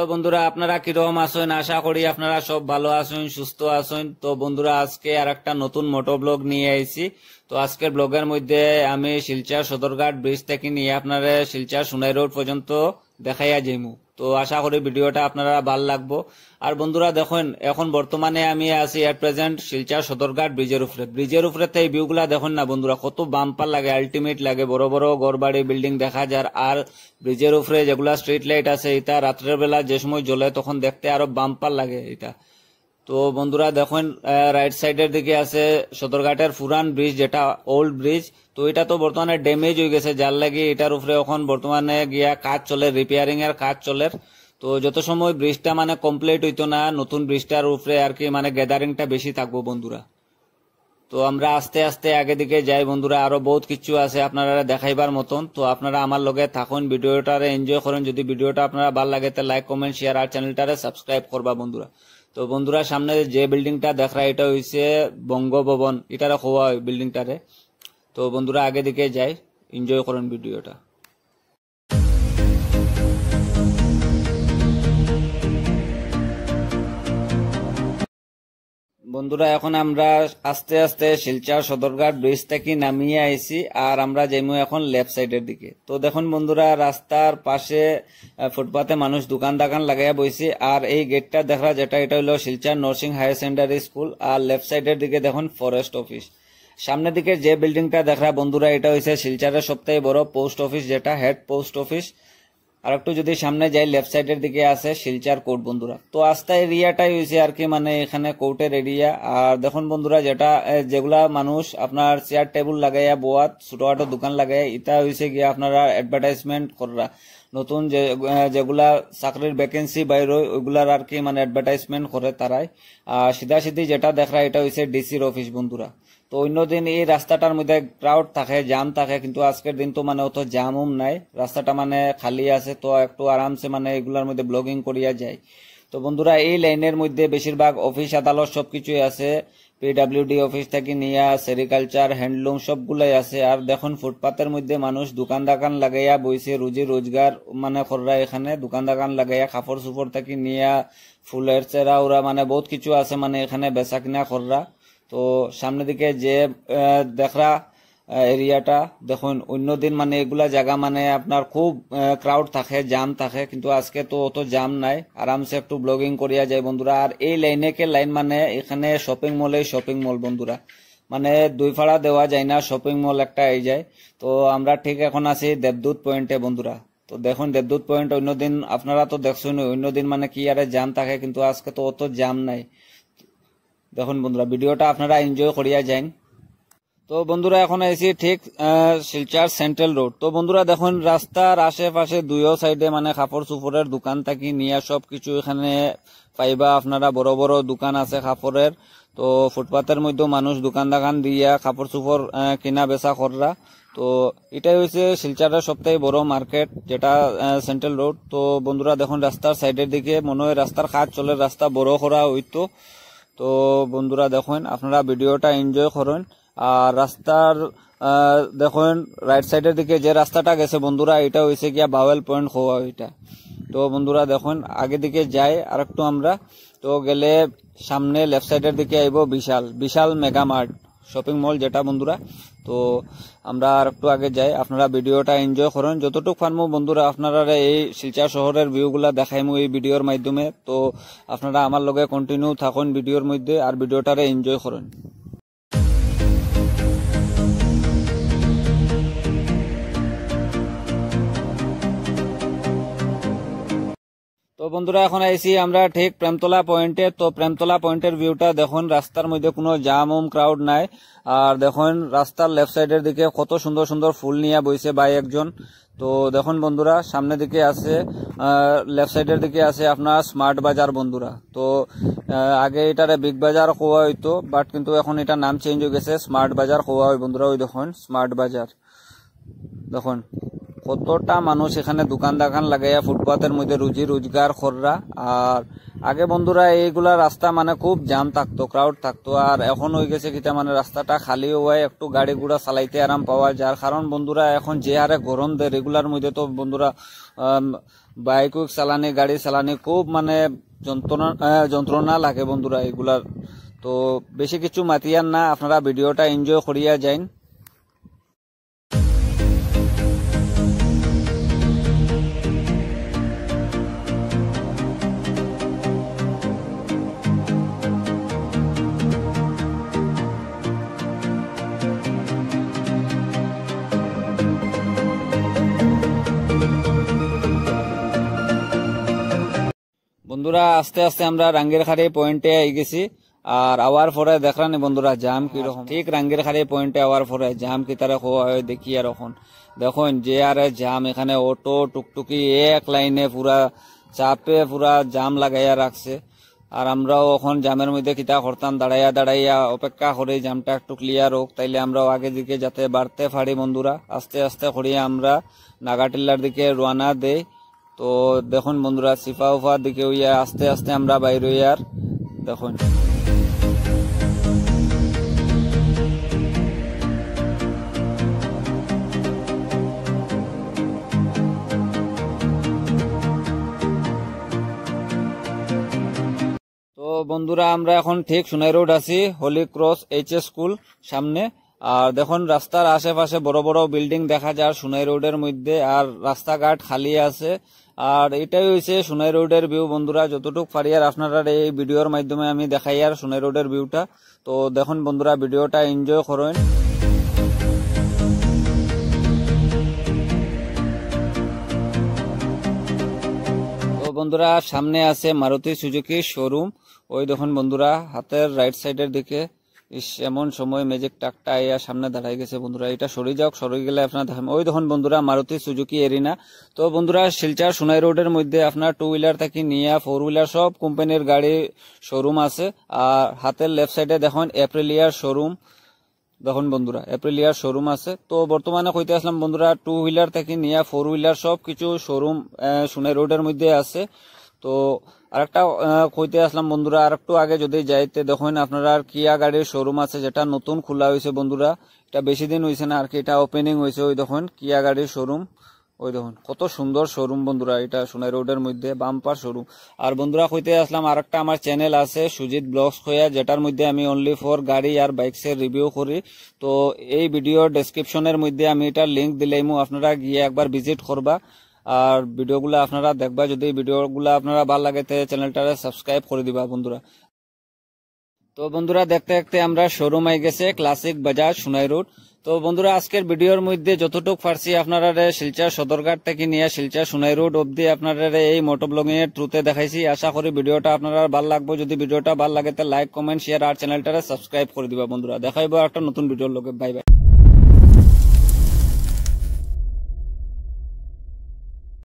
hello বন্ধুরা আপনারা কিরকম আছেন আশা করি আপনারা সব ভালো আছেন সুস্থ আছেন তো বন্ধুরা আজকে আর একটা নতুন মোটো ব্লগ নিয়ে আইছি তো আজকের ব্লগের মধ্যে আমি শিলচর সদরঘাট ব্রিজ থেকে নিয়ে আপনারা শিলচর সোনাই রোড পর্যন্ত দেখাইয়া যেমু তো আশা করি ভিডিওটা আপনারা ভাল লাগবো আর বন্ধুরা দেখেন এখন বর্তমানে আমি আছি এট প্রেজেন্ট শিলচা সদরঘাট ব্রিজের উপরে ব্রিজের উপরে তো এই ভিউগুলা দেখেন না বন্ধুরা কত বাম্পার লাগে আলটিমেট লাগে বড় বড় ঘর বাড়ি বিল্ডিং দেখা যায় আর ব্রিজের উপরে যেগুলা স্ট্রিট লাইট আছে এটা রাত্রের বেলা যে সময় জ্বলে তখন দেখতে আরো বাম্পার লাগে এটা তো বন্ধুরা দেখেন রাইট সাইডের দিকে আছে সদরঘাটের ফুরান ব্রিজ যেটা ওল্ড ব্রিজ তো এটা তো বর্তমানে ড্যামেজ হয়ে গেছে যার লাগে এটার উপরে এখন বর্তমানে গিয়া কাজ চলে রিপেয়ারিং এর কাজ চলে তো যত সময় ব্রিজটা মানে কমপ্লিট হইতো না নতুন ব্রিজটার উপরে আর কি মানে গ্যাদারিংটা বেশি থাকবো বন্ধুরা তো আমরা আস্তে আস্তে আগে দিকে যাই বন্ধুরা আরো বহুত কিছু আছে আপনারা দেখাইবার মতন তো আপনারা আমার লগে থাকুন ভিডিওটারে এনজয় করেন যদি ভিডিওটা আপনারা ভাল লাগে তো লাইক কমেন্ট শেয়ার আর চ্যানেলটারে সাবস্ক্রাইব করবা বন্ধুরা তো বন্ধুরা সামনে যে বিল্ডিংটা দেখা এটা হয়েছে বঙ্গভবন এটারা খোয়া বিল্ডিংটারে তো বন্ধুরা আগে দিকে যাই এনজয় করেন ভিডিওটা বন্ধুরা এখন আমরা আস্তে আস্তে শিলচর সদরঘাট ব্রিজ থেকে নামিয়ে আইছি আর আমরা যেমন এখন লেফট সাইডের দিকে তো দেখুন বন্ধুরা রাস্তার পাশে ফুটপাতে মানুষ দোকান দাকান লাগাইয়া বইছি আর এই গেটটা দেখা যেটা এটা হলো Silchar Narsing higher secondary school আর লেফট সাইডের দিকে দেখুন ফরেস্ট অফিস সামনের দিকে যে বিল্ডিংটা দেখা বন্ধুরা এটা হয়েছে শিলচরের সবথেকে বড় পোস্ট অফিস যেটা হেড পোস্ট অফিস আর একটু যদি সামনে যাই লেফট সাইড এর দিকে আছে শিলচার কোর্ট বন্ধুরা তো আস্তা এরিয়াটাই হয়েছে আর কি মানে এখানে কোর্টের এরিয়া আর দেখুন বন্ধুরা যেটা যেগুলা মানুষ আপনার চেয়ার টেবিল লাগাইয়া বোয়াত ছোটখাটো দোকান লাগাইয়া ইটা হয়েছে গিয়ে আপনারা অ্যাডভার্টাইজমেন্ট করা নতুন যে যেগুলা চাকরির ভ্যাকেন্সি বাইর ওইগুলার আর কি মানে অ্যাডভার্টাইজমেন্ট করে তারাই আর সিধা সিধি যেটা দেখা এটা হয়েছে ডিসির অফিস বন্ধুরা তো অন্য দিন এই রাস্তাটার মধ্যে ক্রাউড থাকে জাম থাকে কিন্তু আজকের দিন তো মানে অত জাম উম নাই রাস্তাটা মানে খালি আছে তো একটু আরামসে মানে এগুলার মধ্যে ব্লগিং করিয়া যায় তো বন্ধুরা এই লাইনের মধ্যে বেশিরভাগ অফিস আদালত সবকিছুই আছে পিডাব্লিউডি অফিস থেকে নিয়ে সেরিকালচার হ্যান্ডলুম সবগুলাই আছে আর দেখুন ফুটপাতের মধ্যে মানুষ দোকান দোকান লাগাইয়া বইছে রুজি রোজগার মানে কররা এখানে দোকান দোকান লাগাইয়া কাপড় সুপড় থেকে নিয়ে ফুলের চেরা ওরা মানে বহুত কিছু আছে মানে এখানে বেচা কিনা কররা তো সামনের দিকে যে দেখরা এরিয়াটা দেখুন অন্য দিন মানে এগুলা জায়গা মানে আপনার খুব ক্রাউড থাকে জাম থাকে কিন্তু আজকে তো অত জাম নাই আরামসে একটু ব্লগিং করিয়া যায় বন্ধুরা আর এই লাইনে কে লাইন মানে এখানে শপিং মলেই শপিং মল বন্ধুরা মানে দুই ফাড়া দেওয়া যায় না শপিং মল একটা এই যায় তো আমরা ঠিক এখন আছি দেবদূত পয়েন্টে বন্ধুরা তো দেখুন দেবদূত পয়েন্ট অন্যদিন আপনারা তো দেখছেন অন্যদিন মানে কি আরে জাম থাকে কিন্তু আজকে তো অত জাম নাই দেখুন বন্ধুরা ভিডিওটা আপনারা এনজয় করিয়া যান তো বন্ধুরা এখন আইছি ঠিক শিলচার সেন্ট্রাল রোড তো বন্ধুরা দেখুন রাস্তার আশেপাশে দুইও সাইডে মানে কাপড় চুপড়ের দোকান থাকি নিয়ে সব কিছু এখানে পাইবা আপনারা বড় বড় দোকান আছে কাপড়ের তো ফুটপাতের মধ্যেও মানুষ দোকান দোকান দিয়া কাপড় চুপড় কেনা বেচা কররা তো এটাই হয়েছে শিলচারের সবথেকে বড় মার্কেট যেটা সেন্ট্রাল রোড তো বন্ধুরা দেখুন রাস্তার সাইডের দিকে মনে হয় রাস্তার কাজ চলে রাস্তা বড় করা হইতো তো বন্ধুরা দেখেন আপনারা ভিডিওটা এনজয় করেন আর রাস্তার দেখেন রাইট সাইডের দিকে যে রাস্তাটা গেছে বন্ধুরা এটা হয়েছে গিয়া বাওয়েল পয়েন্ট হওয়া ওইটা তো বন্ধুরা দেখুন আগে দিকে যাই আর একটু আমরা তো গেলে সামনে লেফট সাইডের দিকে আইব বিশাল বিশাল মেগা মার্ট শপিং মল যেটা বন্ধুরা তো আমরা আর একটু আগে যাই আপনারা ভিডিওটা এনজয় করেন যতটুকু পারবো বন্ধুরা আপনারা এই শিলচা শহরের ভিউগুলা দেখাইমু এই ভিডিওর মাধ্যমে তো আপনারা আমার লগে কন্টিনিউ থাকুন ভিডিওর মধ্যে আর ভিডিওটারে এনজয় করেন বন্ধুরা এখন আইসি আমরা ঠিক প্রেমতলা পয়েন্টে তো প্রেমতলা পয়েন্টের ভিউটা দেখুন রাস্তার মধ্যে কোনো জাম উম ক্রাউড নাই আর দেখুন রাস্তার লেফট সাইডের দিকে কত সুন্দর সুন্দর ফুল নিয়ে বইছে বাই একজন তো দেখুন বন্ধুরা সামনে দিকে আছে লেফট সাইডের দিকে আছে আপনার স্মার্ট বাজার বন্ধুরা তো আগে এটারে বিগ বাজার কোয়া হইতো বাট কিন্তু এখন এটা নাম চেঞ্জ হয়ে গেছে স্মার্ট বাজার কোয়া হয় বন্ধুরা ওই দেখুন স্মার্ট বাজার দেখুন কতটা মানুষ এখানে দোকান দাকান লাগাইয়া ফুটপাতের মধ্যে রুজি রোজগার খররা আর আগে বন্ধুরা এইগুলা রাস্তা মানে খুব জাম থাকতো ক্রাউড থাকতো আর এখন হয়ে গেছে কিটা মানে রাস্তাটা খালি হওয়ায় একটু গাড়ি ঘোড়া চালাইতে আরাম পাওয়া যার কারণ বন্ধুরা এখন যে হারে গরম দেয় রেগুলার মধ্যে তো বন্ধুরা বাইক চালানি গাড়ি চালানি খুব মানে যন্ত্রণা যন্ত্রণা লাগে বন্ধুরা এগুলার তো বেশি কিছু মাতিয়ান না আপনারা ভিডিওটা এনজয় করিয়া যাইন বন্ধুরা আস্তে আস্তে আমরা রাঙ্গের খাড়ি পয়েন্টে এই গেছি আর আওয়ার পরে দেখলাম বন্ধুরা জাম কিরকম ঠিক রাঙ্গের খাড়ি পয়েন্টে আওয়ার পরে জাম কি তারা হওয়া দেখি আর এখন দেখুন যে আর জাম এখানে অটো টুকটুকি এক লাইনে পুরা চাপে পুরা জাম লাগাইয়া রাখছে আর আমরাও এখন জামের মধ্যে কিতা করতাম দাঁড়াইয়া দাঁড়াইয়া অপেক্ষা করে জামটা একটু ক্লিয়ার হোক তাইলে আমরাও আগে দিকে যাতে বাড়তে পারি বন্ধুরা আস্তে আস্তে করিয়া আমরা নাগাটিল্লার দিকে রোয়ানা দেয় তো দেখুন বন্ধুরা সিফা উফা দিকে হইয়া আস্তে আস্তে আমরা বাইর হইয়ার দেখুন বন্ধুরা আমরা এখন ঠিক সোনাই রোড আছি holy cross H S school সামনে আর দেখুন রাস্তার আশেপাশে বড় বড় বিল্ডিং দেখা যায় সোনাই রোডের মধ্যে আর রাস্তাঘাট খালি আছে আর এটাই হয়েছে সোনাই রোডের ভিউ বন্ধুরা যতটুক পারি আর আপনারা এই ভিডিওর মাধ্যমে আমি দেখাই আর সোনাই রোডের ভিউটা তো দেখুন বন্ধুরা ভিডিওটা এনজয় করেন বন্ধুরা সামনে আছে মারুতি সুজুকি শোরুম ওই দেখুন বন্ধুরা হাতের রাইট সাইডের দিকে ইস এমন সময় ম্যাজিক ট্রাকটা আইয়া সামনে দাঁড়াই গেছে বন্ধুরা এটা সরে যাওক সরে গেলে আপনার দেখেন ওই তখন বন্ধুরা মারুতি সুজুকি এরিনা তো বন্ধুরা শিলচার সোনাই রোডের মধ্যে আপনার টু হুইলার থাকি নিয়া ফোর হুইলার সব কোম্পানির গাড়ি শোরুম আছে আর হাতের লেফট সাইডে দেখুন অ্যাপ্রিলিয়ার শোরুম দেখুন বন্ধুরা ইয়ার শোরুম আছে তো বর্তমানে কইতে আসলাম বন্ধুরা টু হুইলার থাকি নিয়া ফোর হুইলার সব কিছু শোরুম সোনাই রোডের মধ্যে আছে তো আর একটা কইতে আসলাম বন্ধুরা আর একটু আগে যদি যাইতে দেখেন আপনারা কিয়া গাড়ির শোরুম আছে যেটা নতুন খোলা হয়েছে বন্ধুরা এটা বেশি দিন হয়েছে না আর কি এটা ওপেনিং হয়েছে ওই দেখুন কিয়া গাড়ির শোরুম ওই দেখুন কত সুন্দর শোরুম বন্ধুরা এটা সোনাই রোডের মধ্যে বাম্পার শোরুম আর বন্ধুরা কইতে আসলাম আর একটা আমার চ্যানেল আছে সুজিত ব্লগস খোয়া যেটার মধ্যে আমি অনলি ফর গাড়ি আর বাইকসের রিভিউ করি তো এই ভিডিও ডেসক্রিপশনের মধ্যে আমি এটার লিঙ্ক দিলাইমু আপনারা গিয়ে একবার ভিজিট করবা আর ভিডিওগুলো আপনারা দেখবা যদি ভিডিওগুলো আপনারা ভাল লাগে তে চ্যানেলটারে সাবস্ক্রাইব করে দিবা বন্ধুরা তো বন্ধুরা দেখতে দেখতে আমরা শোরুম আই গেছে ক্লাসিক বাজাজ সোনাই রোড তো বন্ধুরা আজকের ভিডিওর মধ্যে যতটুক ফার্সি আপনারা শিলচা সদরঘাট থেকে নিয়ে শিলচা সোনাই রোড অব্দি আপনারা এই মোটো ব্লগিং এর ট্রুতে দেখাইছি আশা করি ভিডিওটা আপনারা ভাল লাগবে যদি ভিডিওটা ভাল লাগে তাহলে লাইক কমেন্ট শেয়ার আর চ্যানেলটারে সাবস্ক্রাইব করে দিবা বন্ধুরা দেখাইবো একটা নতুন ভিডিওর লগে বাই বাই